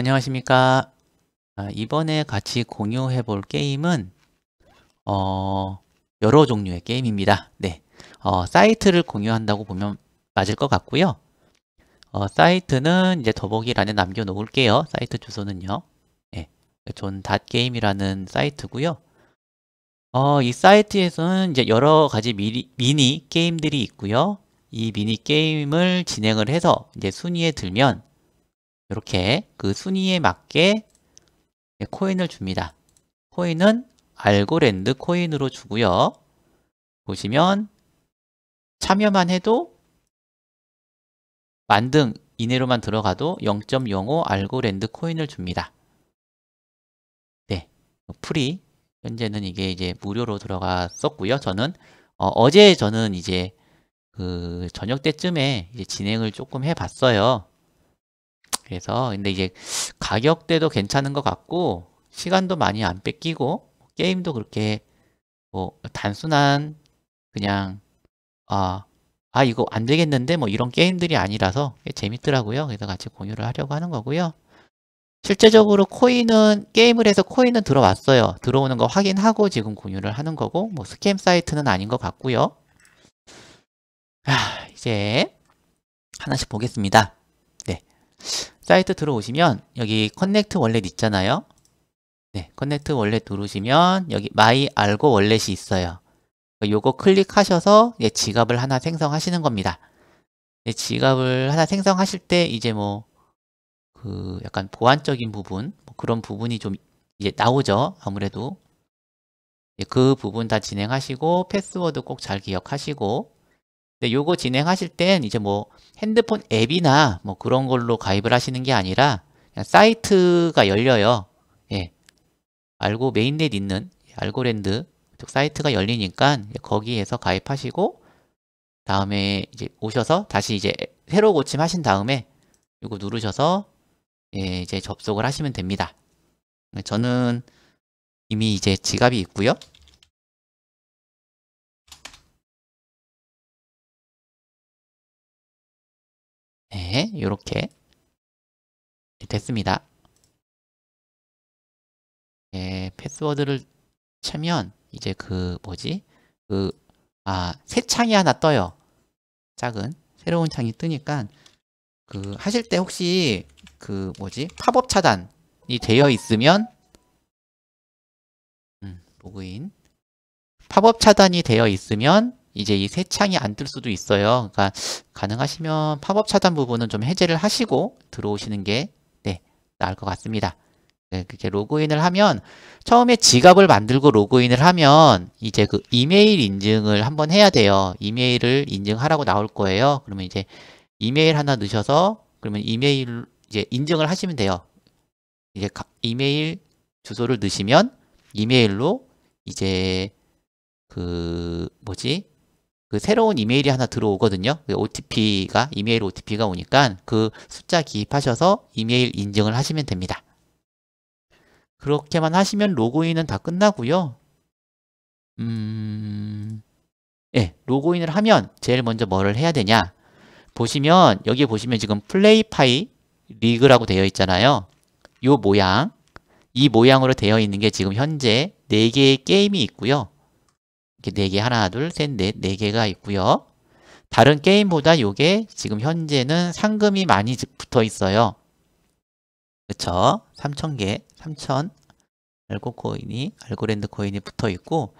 안녕하십니까 아, 이번에 같이 공유해 볼 게임은 어, 여러 종류의 게임입니다 네, 어, 사이트를 공유한다고 보면 맞을 것 같고요 어, 사이트는 이제 더보기란에 남겨 놓을게요 사이트 주소는요 네, 예. 존닷게임이라는 사이트고요 어, 이 사이트에서는 이제 여러 가지 미리, 미니 게임들이 있고요 이 미니 게임을 진행을 해서 이제 순위에 들면 이렇게 그 순위에 맞게 코인을 줍니다. 코인은 알고랜드 코인으로 주고요. 보시면 참여만 해도 만등 이내로만 들어가도 0.05 알고랜드 코인을 줍니다. 네, 프리 현재는 이게 이제 무료로 들어갔었고요. 저는 어, 제 저는 이제 그 저녁 때쯤에 이제 진행을 조금 해봤어요. 그래서 근데 이제 가격대도 괜찮은 것 같고 시간도 많이 안 뺏기고 게임도 그렇게 뭐 단순한 그냥 아, 아 이거 안 되겠는데 뭐 이런 게임들이 아니라서 재밌더라고요. 그래서 같이 공유를 하려고 하는 거고요. 실제적으로 코인은 게임을 해서 코인은 들어왔어요. 들어오는 거 확인하고 지금 공유를 하는 거고 뭐 스캠 사이트는 아닌 것 같고요. 아, 이제 하나씩 보겠습니다. 사이트 들어오시면 여기 커넥트 월렛 있잖아요. 네, 커넥트 월렛 누르시면 여기 마이 알고 월렛이 있어요. 요거 클릭하셔서 예, 지갑을 하나 생성하시는 겁니다. 예, 지갑을 하나 생성하실 때 이제 뭐 그 약간 보안적인 부분 뭐 그런 부분이 좀 이제 나오죠. 아무래도 예, 그 부분 다 진행하시고 패스워드 꼭 잘 기억하시고 근데 요거 진행하실 땐 이제 뭐 핸드폰 앱이나 뭐 그런 걸로 가입을 하시는 게 아니라 그냥 사이트가 열려요. 예. 알고 메인넷 있는 알고랜드 사이트가 열리니까 거기에서 가입하시고 다음에 이제 오셔서 다시 이제 새로 고침하신 다음에 이거 누르셔서 예, 이제 접속을 하시면 됩니다. 저는 이미 이제 지갑이 있고요. 네, 이렇게 네, 됐습니다. 예, 패스워드를 치면 이제 그 뭐지? 그 아, 새 창이 하나 떠요. 작은 새로운 창이 뜨니까 그 하실 때 혹시 그 뭐지? 팝업 차단이 되어 있으면 음, 로그인 팝업 차단이 되어 있으면 이제 이 새 창이 안 뜰 수도 있어요. 그러니까 가능하시면 팝업 차단 부분은 좀 해제를 하시고 들어오시는 게 네, 나을 것 같습니다. 네, 그게 로그인을 하면 처음에 지갑을 만들고 로그인을 하면 이제 그 이메일 인증을 한번 해야 돼요. 이메일을 인증하라고 나올 거예요. 그러면 이제 이메일 하나 넣으셔서 그러면 이메일 이제 인증을 하시면 돼요. 이제 이메일 주소를 넣으시면 이메일로 이제 그 뭐지 그 새로운 이메일이 하나 들어오거든요. 그 OTP가 이메일 OTP가 오니까 그 숫자 기입하셔서 이메일 인증을 하시면 됩니다. 그렇게만 하시면 로그인은 다 끝나고요. 음, 예, 로그인을 하면 제일 먼저 뭐를 해야 되냐? 보시면 여기 보시면 지금 플레이파이 리그라고 되어 있잖아요. 요 모양, 이 모양으로 되어 있는 게 지금 현재 4개의 게임이 있고요. 이렇게 4개, 하나, 둘, 셋, 넷, 4개가 있고요. 다른 게임보다 요게 지금 현재는 상금이 많이 붙어 있어요. 그쵸? 3,000개, 3,000 알고 코인이, 알고랜드 코인이 붙어 있고,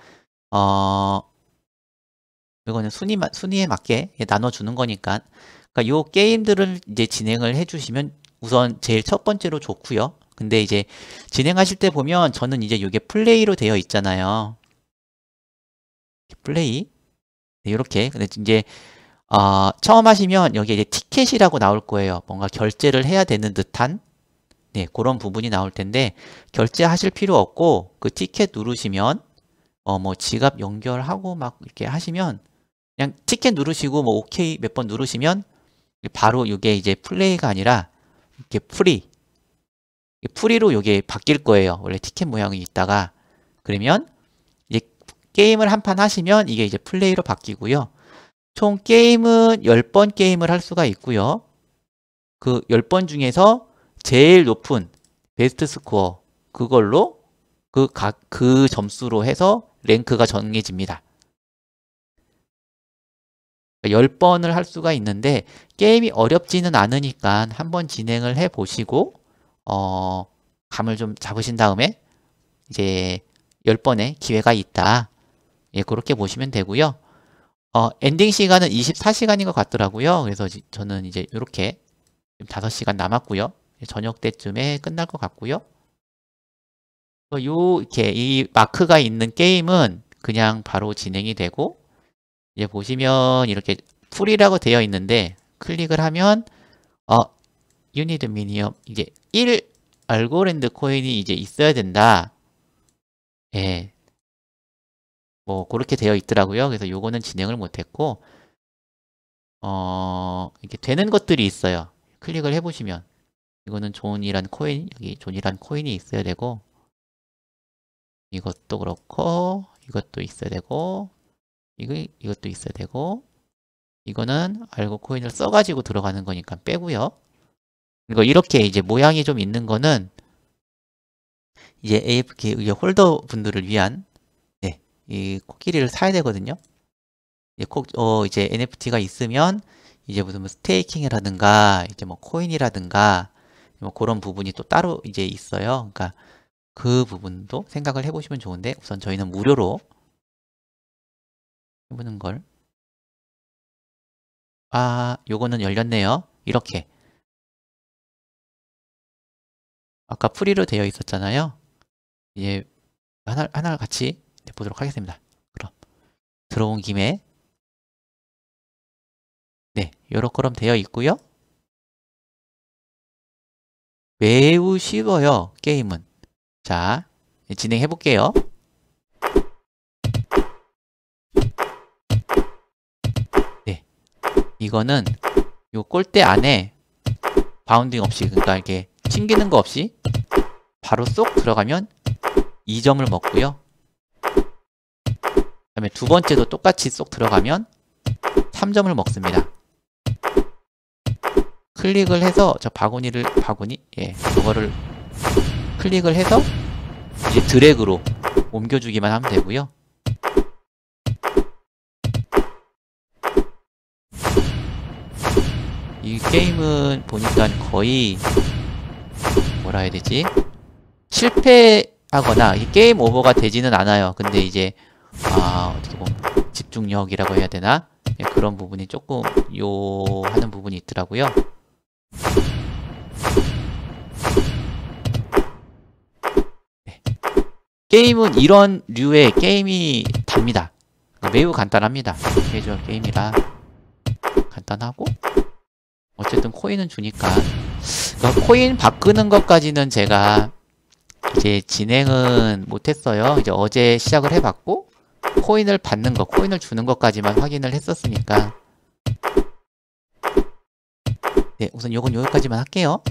어, 이거는 순위, 순위에 맞게 나눠주는 거니까. 그니까 요 게임들을 이제 진행을 해주시면 우선 제일 첫 번째로 좋고요. 근데 이제 진행하실 때 보면 저는 이제 이게 플레이로 되어 있잖아요. 플레이 네, 이렇게 근데 이제 어, 처음 하시면 여기 이제 티켓이라고 나올 거예요. 뭔가 결제를 해야 되는 듯한 네, 그런 부분이 나올 텐데 결제하실 필요 없고 그 티켓 누르시면 어, 뭐 지갑 연결하고 막 이렇게 하시면 그냥 티켓 누르시고 뭐 오케이 몇 번 누르시면 바로 이게 이제 플레이가 아니라 이렇게 프리 프리로 이게 바뀔 거예요. 원래 티켓 모양이 있다가 그러면 게임을 한 판 하시면 이게 이제 플레이로 바뀌고요. 총 게임은 10번 게임을 할 수가 있고요. 그 10번 중에서 제일 높은 베스트 스코어 그걸로 그, 각, 그 점수로 해서 랭크가 정해집니다. 10번을 그러니까 할 수가 있는데 게임이 어렵지는 않으니까 한번 진행을 해 보시고 어, 감을 좀 잡으신 다음에 이제 10번의 기회가 있다. 예, 그렇게 보시면 되고요. 어, 엔딩 시간은 24시간인 것 같더라고요. 그래서 지, 저는 이제 이렇게 5시간 남았고요. 저녁 때쯤에 끝날 것 같고요. 어, 요, 이렇게 이 마크가 있는 게임은 그냥 바로 진행이 되고, 이제 보시면 이렇게 풀이라고 되어 있는데, 클릭을 하면, 어, 유니드 미니엄, 이제 1 알고랜드 코인이 이제 있어야 된다. 예, 뭐 그렇게 되어 있더라고요. 그래서 요거는 진행을 못했고 어 이렇게 되는 것들이 있어요. 클릭을 해보시면 이거는 존이란 코인 여기 존이란 코인이 있어야 되고 이것도 그렇고 이것도 있어야 되고 이거 이것도 있어야 되고 이거는 알고 코인을 써가지고 들어가는 거니까 빼고요. 이거 이렇게 이제 모양이 좀 있는 거는 이제 AFK 홀더 분들을 위한 이 코끼리를 사야 되거든요. 이제 코, 어, 이제 NFT가 있으면 이제 무슨 뭐 스테이킹이라든가 이제 뭐 코인이라든가 뭐 그런 부분이 또 따로 이제 있어요. 그러니까 그 부분도 생각을 해보시면 좋은데 우선 저희는 무료로 해보는 걸. 아, 요거는 열렸네요. 이렇게. 아까 프리로 되어 있었잖아요. 이제 하나, 하나 같이 네, 보도록 하겠습니다. 그럼 들어온 김에 네, 요렇게 그럼 되어 있고요. 매우 쉬워요, 게임은. 자, 진행해 볼게요. 네, 이거는 요 골대 안에 바운딩 없이, 그러니까 이게 렇 튕기는 거 없이 바로 쏙 들어가면 2점을 먹고요. 다음에 두 번째도 똑같이 쏙 들어가면 3점을 먹습니다. 클릭을 해서 저 바구니를 바구니 예 그거를 클릭을 해서 이제 드래그로 옮겨주기만 하면 되고요. 이 게임은 보니까 거의 뭐라 해야 되지? 실패하거나 게임 오버가 되지는 않아요. 근데 이제 아 어떻게 보면 집중력이라고 해야 되나 예, 그런 부분이 조금 요 하는 부분이 있더라고요 네. 게임은 이런 류의 게임이 답니다 매우 간단합니다 캐주얼 게임이라 간단하고 어쨌든 코인은 주니까 그러니까 코인 바꾸는 것까지는 제가 이제 진행은 못했어요 이제 어제 시작을 해봤고 코인을 받는 것, 코인을 주는 것까지만 확인을 했었으니까 네, 우선 요건 여기까지만 할게요.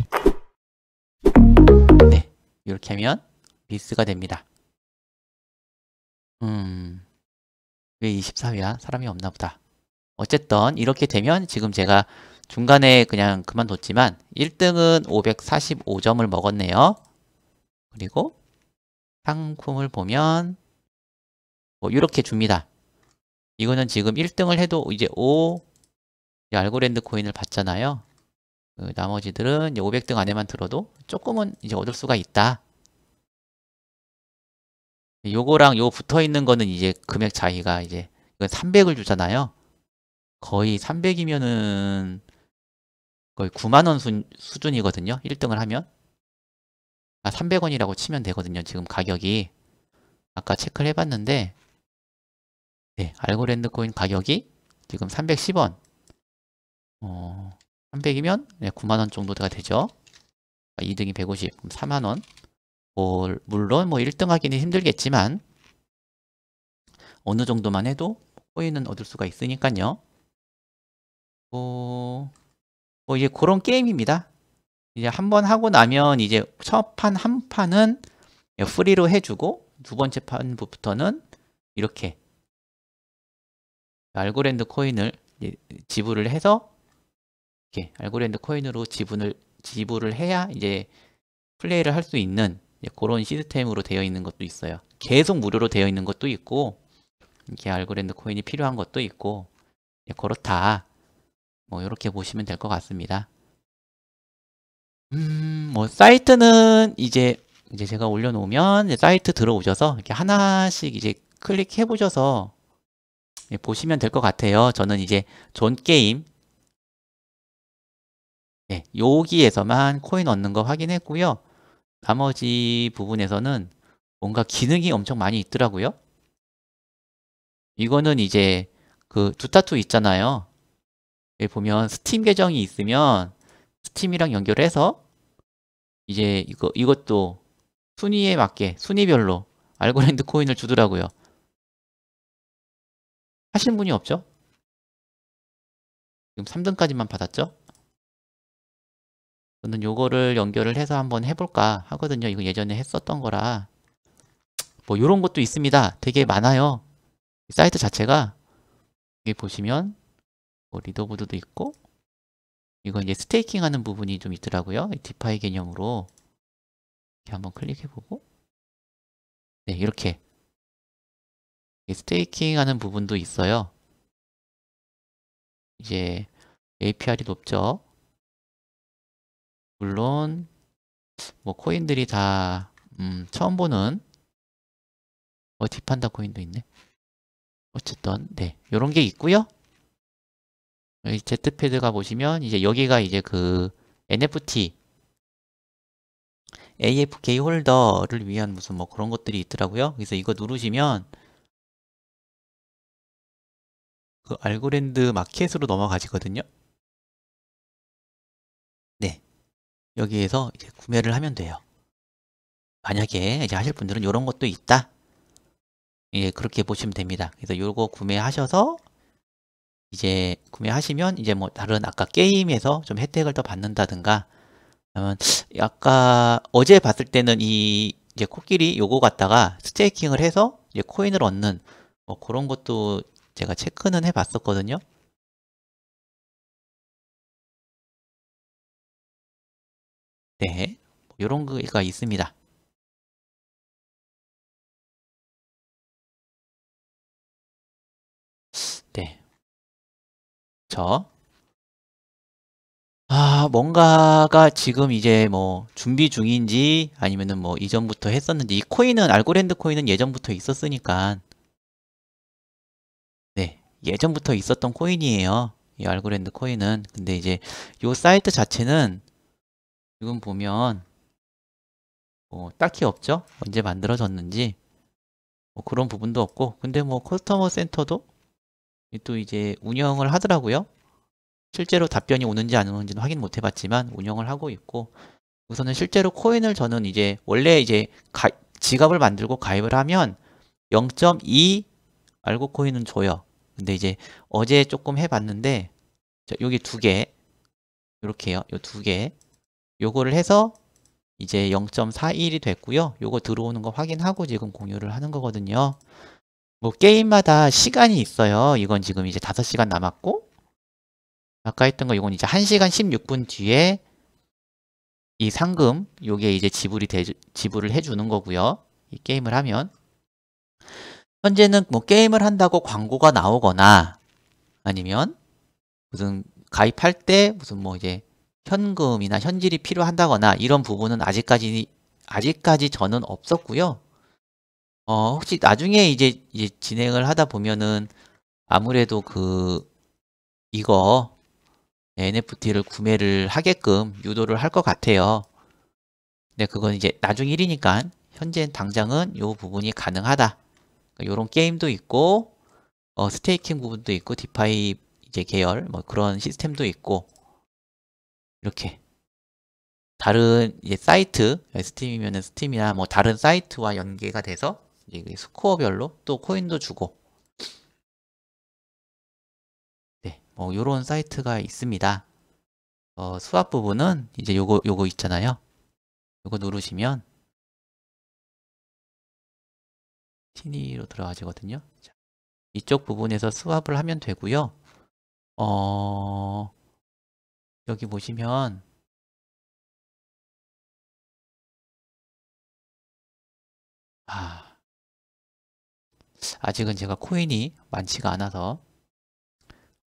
네, 이렇게 하면 리스가 됩니다. 음, 왜2 4위야 사람이 없나 보다. 어쨌든 이렇게 되면 지금 제가 중간에 그냥 그만뒀지만 1등은 545점을 먹었네요. 그리고 상품을 보면 뭐 이렇게 줍니다. 이거는 지금 1등을 해도 이제 5 알고랜드 코인을 받잖아요. 그 나머지들은 500등 안에만 들어도 조금은 이제 얻을 수가 있다. 요거랑 요 붙어 있는 거는 이제 금액 차이가 이제 이건 300을 주잖아요. 거의 300이면은 거의 9만원 수준이거든요. 1등을 하면. 아, 300원이라고 치면 되거든요. 지금 가격이. 아까 체크를 해봤는데 네, 예, 알고랜드 코인 가격이 지금 310원. 어, 300이면 네, 9만원 정도가 되죠. 2등이 150, 4만원. 뭐, 물론 뭐 1등 하기는 힘들겠지만, 어느 정도만 해도 코인은 얻을 수가 있으니까요. 뭐, 뭐 이제 그런 게임입니다. 이제 한 번 하고 나면 이제 첫 판 한 판은 예, 프리로 해주고 두 번째 판부터는 이렇게 알고랜드 코인을 지불을 해서 이렇게 알고랜드 코인으로 지분을 지불을 해야 이제 플레이를 할 수 있는 그런 시스템으로 되어 있는 것도 있어요. 계속 무료로 되어 있는 것도 있고 이렇게 알고랜드 코인이 필요한 것도 있고 그렇다. 뭐 이렇게 보시면 될 것 같습니다. 음, 뭐 사이트는 이제 이제 제가 올려놓으면 이제 사이트 들어오셔서 이렇게 하나씩 이제 클릭해 보셔서 예, 보시면 될 것 같아요. 저는 이제 존 게임 네, 여기에서만 코인 얻는 거 확인했고요. 나머지 부분에서는 뭔가 기능이 엄청 많이 있더라고요. 이거는 이제 그 두타투 있잖아요. 보면 스팀 계정이 있으면 스팀이랑 연결해서 이제 이거 이것도 순위에 맞게 순위별로 알고랜드 코인을 주더라고요. 하시는 분이 없죠? 지금 3등까지만 받았죠? 저는 요거를 연결을 해서 한번 해볼까 하거든요. 이거 예전에 했었던 거라 뭐 이런 것도 있습니다. 되게 많아요. 사이트 자체가 여기 보시면 뭐 리더보드도 있고 이건 이제 스테이킹 하는 부분이 좀 있더라고요. 디파이 개념으로 이렇게 한번 클릭해보고 네 이렇게 스테이킹 하는 부분도 있어요. 이제 APR이 높죠. 물론 뭐 코인들이 다 음, 처음 보는 어딥판다 뭐 코인도 있네. 어쨌든 네 이런 게 있고요. 이 Z패드가 보시면 이제 여기가 이제 그 NFT AFK 홀더를 위한 무슨 뭐 그런 것들이 있더라고요. 그래서 이거 누르시면 그 알고랜드 마켓으로 넘어가지거든요. 네. 여기에서 이제 구매를 하면 돼요. 만약에 이제 하실 분들은 이런 것도 있다. 예, 그렇게 보시면 됩니다. 그래서 요거 구매하셔서 이제 구매하시면 이제 뭐 다른 아까 게임에서 좀 혜택을 더 받는다든가 그러면 아까 어제 봤을 때는 이 이제 코끼리 요거 갖다가 스테이킹을 해서 이제 코인을 얻는 뭐 그런 것도 제가 체크는 해봤었거든요. 네, 이런 뭐 거가 있습니다. 네, 저 아, 뭔가가 지금 이제 뭐 준비 중인지 아니면은 뭐 이전부터 했었는지 이 코인은 알고랜드 코인은 예전부터 있었으니까 예전부터 있었던 코인이에요. 이 알고랜드 코인은. 근데 이제 이 사이트 자체는 지금 보면 뭐 딱히 없죠. 언제 만들어졌는지 뭐 그런 부분도 없고 근데 뭐 커스터머 센터도 또 이제 운영을 하더라고요. 실제로 답변이 오는지 안 오는지는 확인 못 해봤지만 운영을 하고 있고 우선은 실제로 코인을 저는 이제 원래 이제 가, 지갑을 만들고 가입을 하면 0.2 알고 코인은 줘요. 근데 이제 어제 조금 해봤는데 여기 두 개 이렇게요 요 두 개 요거를 해서 이제 0.41이 됐고요 요거 들어오는 거 확인하고 지금 공유를 하는 거거든요 뭐 게임마다 시간이 있어요 이건 지금 이제 5시간 남았고 아까 했던 거 이건 이제 1시간 16분 뒤에 이 상금 요게 이제 지불이 되, 지불을 해주는 거고요 이 게임을 하면 현재는 뭐 게임을 한다고 광고가 나오거나 아니면 무슨 가입할 때 무슨 뭐 이제 현금이나 현질이 필요한다거나 이런 부분은 아직까지 아직까지 저는 없었고요. 어 혹시 나중에 이제, 이제 진행을 하다 보면은 아무래도 그 이거 NFT를 구매를 하게끔 유도를 할 것 같아요. 네, 그건 이제 나중 일이니까 현재 당장은 요 부분이 가능하다. 이런 게임도 있고 어, 스테이킹 부분도 있고 디파이 이제 계열 뭐 그런 시스템도 있고 이렇게 다른 이제 사이트 스팀이면 스팀이나 뭐 다른 사이트와 연계가 돼서 이게 그 스코어별로 또 코인도 주고 네뭐 요런 사이트가 있습니다 어, 수압 부분은 이제 요거 요거 있잖아요 요거 누르시면 티니로 들어가지거든요. 자, 이쪽 부분에서 스왑을 하면 되고요. 어, 여기 보시면 아, 아직은 제가 코인이 많지가 않아서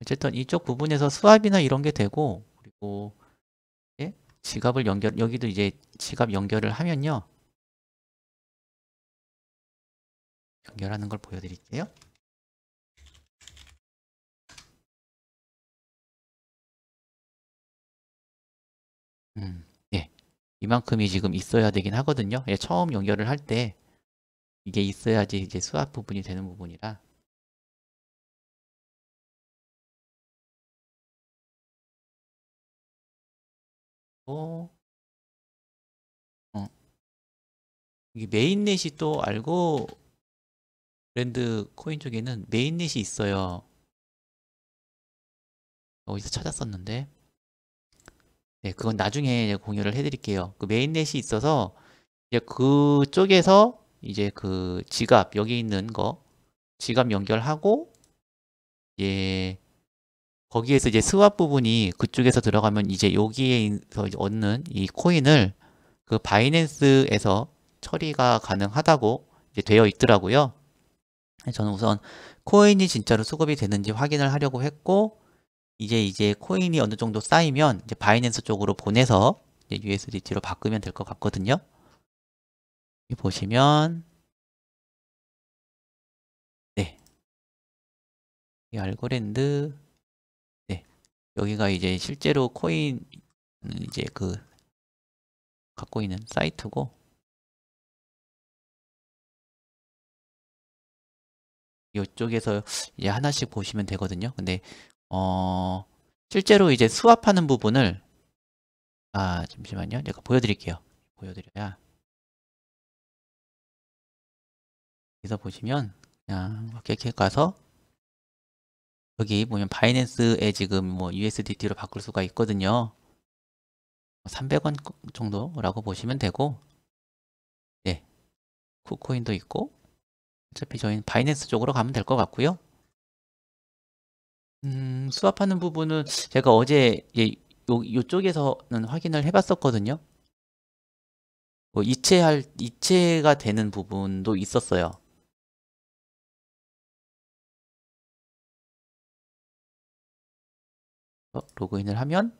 어쨌든 이쪽 부분에서 수압이나 이런 게 되고 그리고 예? 지갑을 연결 여기도 이제 지갑 연결을 하면요 연결하는 걸 보여드릴게요. 음, 예. 이만큼이 지금 있어야 되긴 하거든요. 예, 처음 연결을 할 때 이게 있어야지 이제 수압 부분이 되는 부분이라. 어, 어. 이 메인넷이 또 알고 브 랜드 코인 쪽에는 메인넷이 있어요. 어디서 찾았었는데. 네, 그건 나중에 공유를 해드릴게요. 그 메인넷이 있어서 이제 그쪽에서 이제 그 지갑 여기 있는 거 지갑 연결하고 예 거기에서 이제 스왑 부분이 그쪽에서 들어가면 이제 여기에서 얻는 이 코인을 그 바이낸스에서 처리가 가능하다고 되어 있더라고요. 저는 우선 코인이 진짜로 수급이 되는지 확인을 하려고 했고 이제 이제 코인이 어느 정도 쌓이면 이제 바이낸스 쪽으로 보내서 USDT로 바꾸면 될 것 같거든요. 보시면 네. 이 알고랜드 네. 여기가 이제 실제로 코인 이제 그 갖고 있는 사이트고 이쪽에서 이제 하나씩 보시면 되거든요. 근데 어 실제로 이제 수압하는 부분을 아 잠시만요. 제가 보여드릴게요. 보여드려야 여기서 보시면 그냥 이렇게 가서 여기 보면 바이낸스에 지금 뭐 USDT로 바꿀 수가 있거든요. 300원 뭐 정도라고 보시면 되고 네 쿠코인도 있고 어차피 저희는 바이낸스 쪽으로 가면 될 것 같고요. 음, 수합하는 부분은 제가 어제 예, 요, 요쪽에서는 확인을 해봤었거든요. 뭐 이체할, 이체가 되는 부분도 있었어요. 어, 로그인을 하면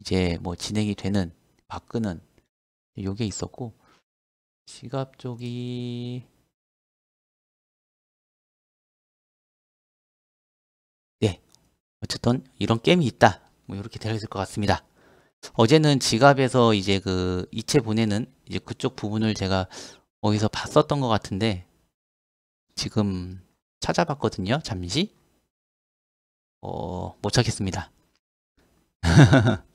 이제 뭐 진행이 되는, 바꾸는 요게 있었고 지갑 쪽이 어쨌든 이런 게임이 있다. 뭐 이렇게 되어 있을 것 같습니다. 어제는 지갑에서 이제 그 이체 보내는 이제 그쪽 부분을 제가 어디서 봤었던 것 같은데 지금 찾아봤거든요. 잠시. 어, 못 찾겠습니다.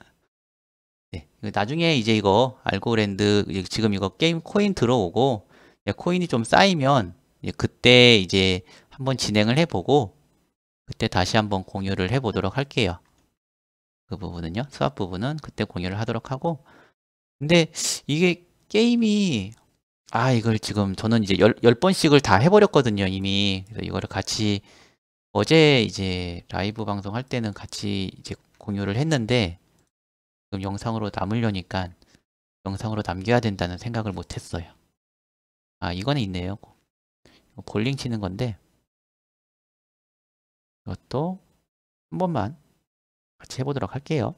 네, 나중에 이제 이거 알고랜드 지금 이거 게임 코인 들어오고 예, 코인이 좀 쌓이면 예, 그때 이제 한번 진행을 해보고 그때 다시 한번 공유를 해보도록 할게요. 그 부분은요. 수학 부분은 그때 공유를 하도록 하고 근데 이게 게임이 아 이걸 지금 저는 이제 열, 열 번씩을 다 해버렸거든요 이미 그래서 이거를 같이 어제 이제 라이브 방송 할 때는 같이 이제 공유를 했는데 지금 영상으로 남으려니까 영상으로 남겨야 된다는 생각을 못했어요 아 이거는 있네요 볼링 치는 건데 이것도 한 번만 같이 해보도록 할게요.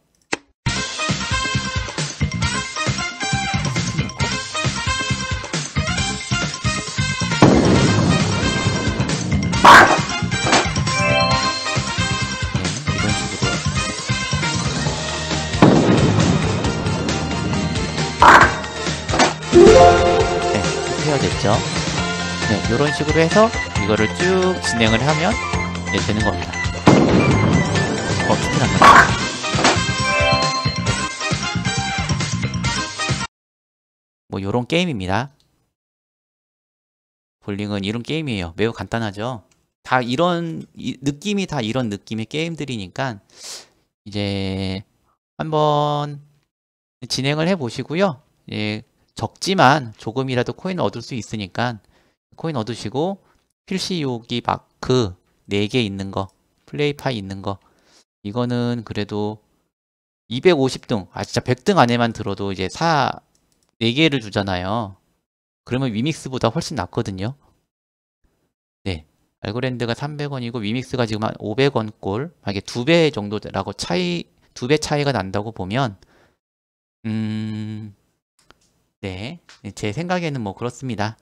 네, 이런 식으로 네, 네, 해서 이거를 쭉 진행을 하면 이제 예, 되는 겁니다 어, 스킬 안 나. 뭐 요런 게임입니다. 볼링은 이런 게임이에요. 매우 간단하죠. 다 이런 이, 느낌이 다 이런 느낌의 게임들이니까 이제 한번 진행을 해 보시고요. 예, 적지만 조금이라도 코인 얻을 수 있으니까 코인 얻으시고 필시 요기 마크 4개 있는 거 플레이파이 있는 거 이거는 그래도 250등 아 진짜 100등 안에만 들어도 이제 4 4개를 주잖아요 그러면 위믹스보다 훨씬 낫거든요 네 알고랜드가 300원이고 위믹스가 지금 한 500원 꼴 만약에 두배 정도라고 차이 2배 차이가 난다고 보면 음 네 제 생각에는 뭐 그렇습니다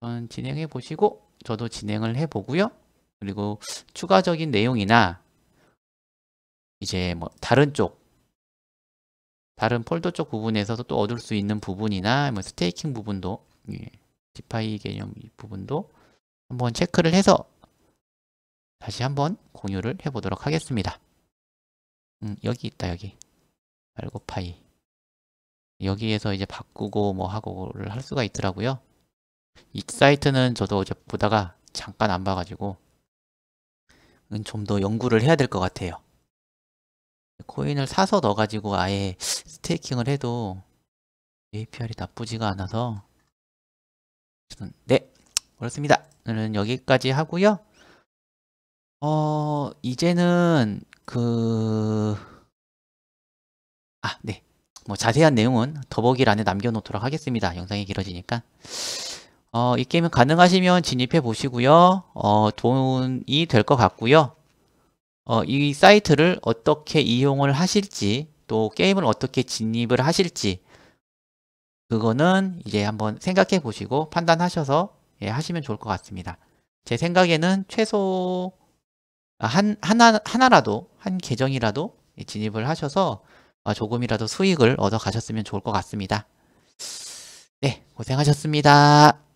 한번 진행해 보시고 저도 진행을 해보고요. 그리고 추가적인 내용이나 이제 뭐 다른 쪽 다른 폴더 쪽 부분에서도 또 얻을 수 있는 부분이나 뭐 스테이킹 부분도 예, 디파이 개념 부분도 한번 체크를 해서 다시 한번 공유를 해보도록 하겠습니다. 음, 여기 있다 여기 알고 파이 여기에서 이제 바꾸고 뭐 하고를 할 수가 있더라고요. 이 사이트는 저도 어제 보다가 잠깐 안 봐가지고 좀 더 연구를 해야 될 것 같아요. 코인을 사서 넣어가지고 아예 스테이킹을 해도 APR이 나쁘지가 않아서 네 그렇습니다. 오늘은 여기까지 하고요. 어 이제는 그 아, 네. 뭐 자세한 내용은 더보기란에 남겨놓도록 하겠습니다. 영상이 길어지니까. 어, 이 게임은 가능하시면 진입해 보시고요. 어, 돈이 될 것 같고요. 어, 이 사이트를 어떻게 이용을 하실지 또 게임을 어떻게 진입을 하실지 그거는 이제 한번 생각해 보시고 판단하셔서 예, 하시면 좋을 것 같습니다. 제 생각에는 최소 아, 한, 하나, 하나라도 한 계정이라도 진입을 하셔서 아, 조금이라도 수익을 얻어 가셨으면 좋을 것 같습니다. 네, 고생하셨습니다.